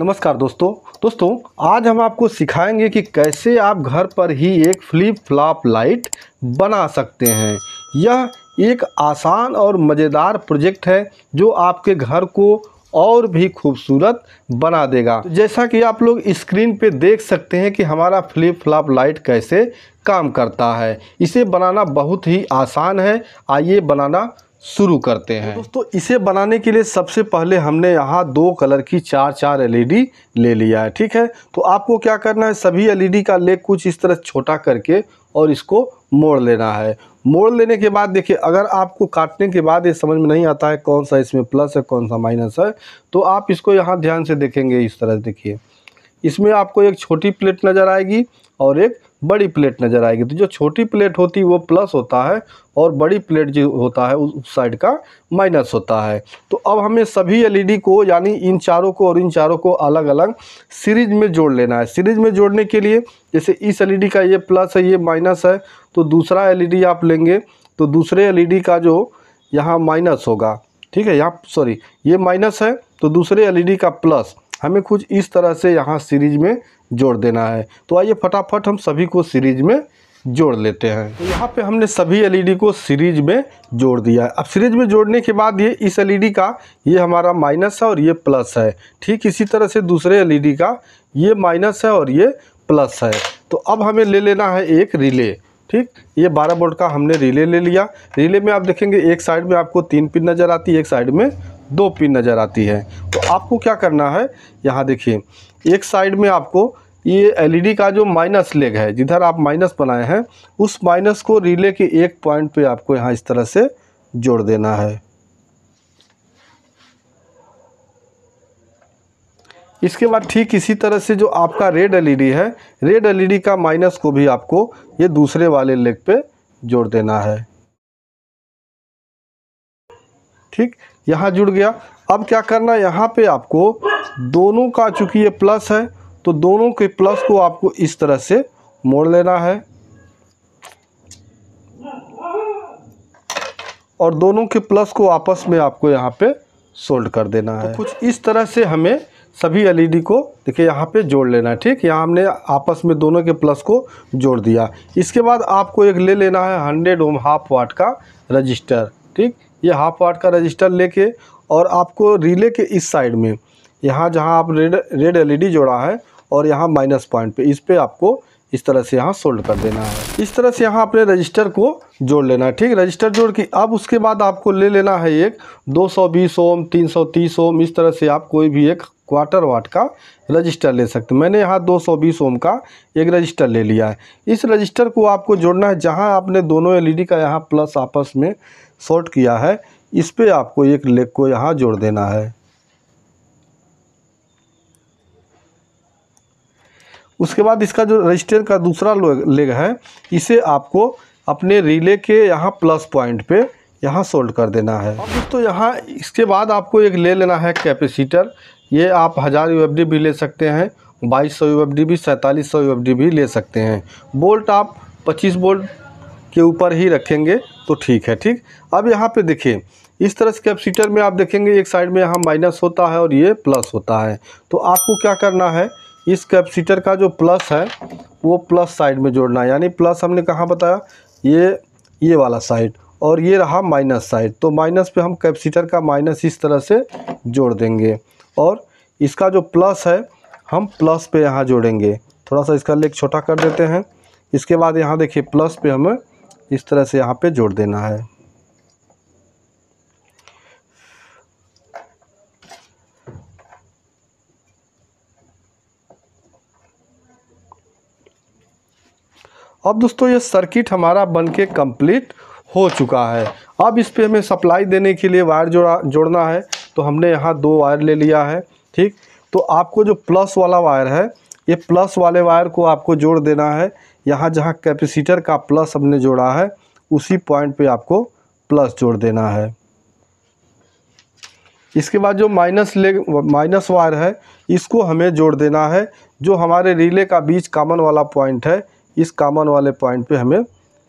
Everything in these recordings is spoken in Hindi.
नमस्कार दोस्तों दोस्तों आज हम आपको सिखाएंगे कि कैसे आप घर पर ही एक फ्लिप फ्लॉप लाइट बना सकते हैं यह एक आसान और मज़ेदार प्रोजेक्ट है जो आपके घर को और भी खूबसूरत बना देगा तो जैसा कि आप लोग स्क्रीन पे देख सकते हैं कि हमारा फ्लिप फ्लॉप लाइट कैसे काम करता है इसे बनाना बहुत ही आसान है आइए बनाना शुरू करते हैं दोस्तों इसे बनाने के लिए सबसे पहले हमने यहाँ दो कलर की चार चार एलईडी e ले लिया है ठीक है तो आपको क्या करना है सभी एलईडी e का लेग कुछ इस तरह छोटा करके और इसको मोड़ लेना है मोड़ लेने के बाद देखिए अगर आपको काटने के बाद ये समझ में नहीं आता है कौन सा इसमें प्लस है कौन सा माइनस है तो आप इसको यहाँ ध्यान से देखेंगे इस तरह देखिए इसमें आपको एक छोटी प्लेट नज़र आएगी और एक बड़ी प्लेट नज़र आएगी तो जो छोटी प्लेट होती है वो प्लस होता है और बड़ी प्लेट जो होता है उस साइड का माइनस होता है तो अब हमें सभी एलईडी को यानी इन चारों को और इन चारों को अलग अलग सीरीज में जोड़ लेना है सीरीज में जोड़ने के लिए जैसे इस एलईडी का ये प्लस है ये माइनस है तो दूसरा एल आप लेंगे तो दूसरे एल का जो यहाँ माइनस होगा ठीक है यहाँ सॉरी ये माइनस है तो दूसरे एल का प्लस हमें कुछ इस तरह से यहाँ सीरीज में जोड़ देना है तो आइए फटाफट हम सभी को सीरीज में जोड़ लेते हैं तो यहाँ पे हमने सभी एलईडी को सीरीज में जोड़ दिया है अब सीरीज में जोड़ने के बाद ये इस एलईडी का ये हमारा माइनस है और ये प्लस है ठीक इसी तरह से दूसरे एलईडी का ये माइनस है और ये प्लस है तो अब हमें ले लेना है एक रिले ठीक ये 12 बोल्ट का हमने रिले ले लिया रिले में आप देखेंगे एक साइड में आपको तीन पिन नज़र आती है एक साइड में दो पिन नज़र आती है तो आपको क्या करना है यहाँ देखिए एक साइड में आपको ये एलईडी e का जो माइनस लेग है जिधर आप माइनस बनाए हैं उस माइनस को रिले के एक पॉइंट पे आपको यहाँ इस तरह से जोड़ देना है इसके बाद ठीक इसी तरह से जो आपका रेड एलईडी e है रेड एलईडी e का माइनस को भी आपको ये दूसरे वाले लेग पे जोड़ देना है ठीक यहाँ जुड़ गया अब क्या करना है यहाँ पे आपको दोनों का चूँकि ये प्लस है तो दोनों के प्लस को आपको इस तरह से मोड़ लेना है और दोनों के प्लस को आपस में आपको यहाँ पे सोल्ड कर देना तो है तो कुछ इस तरह से हमें सभी एलईडी e को देखिए यहाँ पे जोड़ लेना है ठीक यहाँ हमने आपस में दोनों के प्लस को जोड़ दिया इसके बाद आपको एक ले लेना है हंड्रेड ओम हाफ वाट का रजिस्टर ठीक ये हाफ वाट का रजिस्टर लेके और आपको रिले के इस साइड में यहाँ जहाँ आप रेड रेड एलईडी जोड़ा है और यहाँ माइनस पॉइंट पे इस पर आपको इस तरह से यहाँ सोल्ड कर देना है इस तरह से यहाँ अपने रजिस्टर को जोड़ लेना है ठीक रजिस्टर जोड़ के अब उसके बाद आपको ले लेना है एक 220 ओम 330 ओम इस तरह से आप कोई भी एक क्वार्टर वाट का रजिस्टर ले सकते मैंने यहाँ 220 ओम का एक रजिस्टर ले लिया है इस रजिस्टर को आपको जोड़ना है जहाँ आपने दोनों एलईडी का यहाँ प्लस आपस में शॉर्ट किया है इस पर आपको एक लेग को यहाँ जोड़ देना है उसके बाद इसका जो रजिस्टर का दूसरा लेग है इसे आपको अपने रिले के यहाँ प्लस पॉइंट पे यहाँ सोल्ड कर देना है दोस्तों यहाँ इसके बाद आपको एक ले लेना है कैपेसिटर ये आप हज़ार यू भी ले सकते हैं बाईस सौ यू भी सैंतालीस सौ यू भी ले सकते हैं बोल्ट आप पच्चीस बोल्ट के ऊपर ही रखेंगे तो ठीक है ठीक अब यहाँ पे देखिए इस तरह से कैपेसिटर में आप देखेंगे एक साइड में यहाँ माइनस होता है और ये प्लस होता है तो आपको क्या करना है इस कैपेसिटर का जो प्लस है वो प्लस साइड में जोड़ना है यानी प्लस हमने कहाँ बताया ये ये वाला साइड और ये रहा माइनस साइड तो माइनस पे हम कैपेसिटर का माइनस इस तरह से जोड़ देंगे और इसका जो प्लस है हम प्लस पे यहाँ जोड़ेंगे थोड़ा सा इसका लेख छोटा कर देते हैं इसके बाद यहाँ देखिए प्लस पे हमें इस तरह से यहाँ पे जोड़ देना है अब दोस्तों ये सर्किट हमारा बनके कंप्लीट हो चुका है अब इस पर हमें सप्लाई देने के लिए वायर जोड़ा जोड़ना है तो हमने यहाँ दो वायर ले लिया है ठीक तो आपको जो प्लस वाला वायर है ये प्लस वाले वायर को आपको जोड़ देना है यहाँ जहाँ कैपेसिटर का प्लस हमने जोड़ा है उसी पॉइंट पे आपको प्लस जोड़ देना है इसके बाद जो माइनस ले माइनस वायर है इसको हमें जोड़ देना है जो हमारे रिले का बीच कामन वाला पॉइंट है इस कामन वाले पॉइंट पे हमें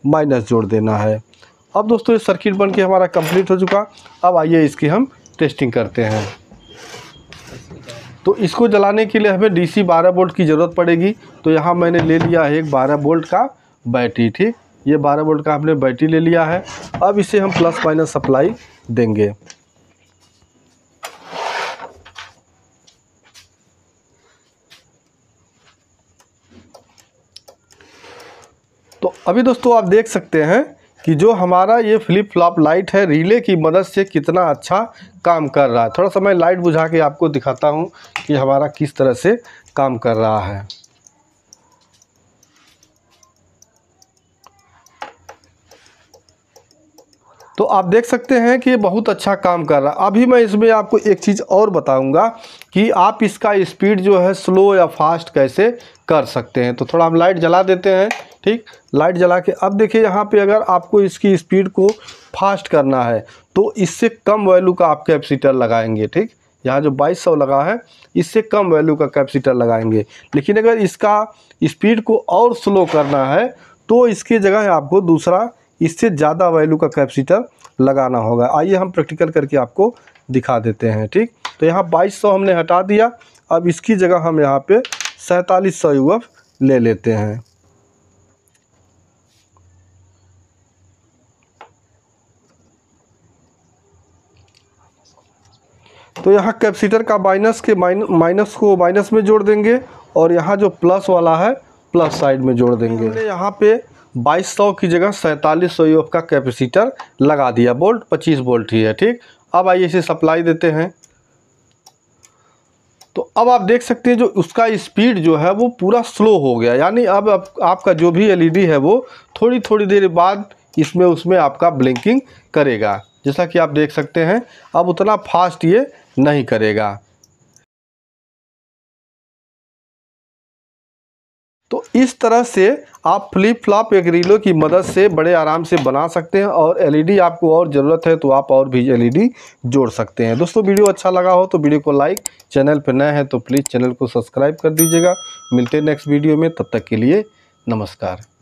माइनस जोड़ देना है अब दोस्तों ये सर्किट बन के हमारा कंप्लीट हो चुका अब आइए इसकी हम टेस्टिंग करते हैं तो इसको जलाने के लिए हमें डीसी 12 वोल्ट की ज़रूरत पड़ेगी तो यहाँ मैंने ले लिया है एक 12 वोल्ट का बैटरी ठीक ये 12 वोल्ट का हमने बैटरी ले लिया है अब इसे हम प्लस माइनस सप्लाई देंगे तो अभी दोस्तों आप देख सकते हैं कि जो हमारा ये फ्लिप फ्लॉप लाइट है रिले की मदद से कितना अच्छा काम कर रहा है थोड़ा सा मैं लाइट बुझा के आपको दिखाता हूँ कि हमारा किस तरह से काम कर रहा है तो आप देख सकते हैं कि ये बहुत अच्छा काम कर रहा है अभी मैं इसमें आपको एक चीज़ और बताऊंगा कि आप इसका स्पीड जो है स्लो या फास्ट कैसे कर सकते हैं तो थोड़ा हम लाइट जला देते हैं ठीक लाइट जला के अब देखिए यहाँ पे अगर आपको इसकी स्पीड को फास्ट करना है तो इससे कम वैल्यू का आप कैपेसिटर लगाएंगे ठीक यहाँ जो 2200 लगा है इससे कम वैल्यू का कैपेसिटर लगाएंगे लेकिन अगर इसका स्पीड को और स्लो करना है तो इसकी जगह आपको दूसरा इससे ज़्यादा वैल्यू का कैपेसिटर लगाना होगा आइए हम प्रैक्टिकल करके आपको दिखा देते हैं ठीक तो यहाँ बाईस सौ हमने हटा दिया अब इसकी जगह हम यहाँ पे सैंतालीस सौ यूएफ ले लेते हैं तो यहाँ कैपेसिटर का माइनस के माइनस को माइनस में जोड़ देंगे और यहाँ जो प्लस वाला है प्लस साइड में जोड़ देंगे यहाँ पे 2200 की जगह सैंतालीस सौ का कैपेसिटर लगा दिया बोल्ट 25 बोल्ट ही है ठीक अब आइए इसे सप्लाई देते हैं तो अब आप देख सकते हैं जो उसका स्पीड जो है वो पूरा स्लो हो गया यानी अब आप, आपका जो भी एलईडी है वो थोड़ी थोड़ी देर बाद इसमें उसमें आपका ब्लिंकिंग करेगा जैसा कि आप देख सकते हैं अब उतना फास्ट ये नहीं करेगा तो इस तरह से आप फ्लिप फ्लॉप या ग्रिलों की मदद से बड़े आराम से बना सकते हैं और एलईडी आपको और ज़रूरत है तो आप और भी एलईडी जोड़ सकते हैं दोस्तों वीडियो अच्छा लगा हो तो वीडियो को लाइक चैनल पर नए हैं तो प्लीज़ चैनल को सब्सक्राइब कर दीजिएगा मिलते हैं नेक्स्ट वीडियो में तब तक के लिए नमस्कार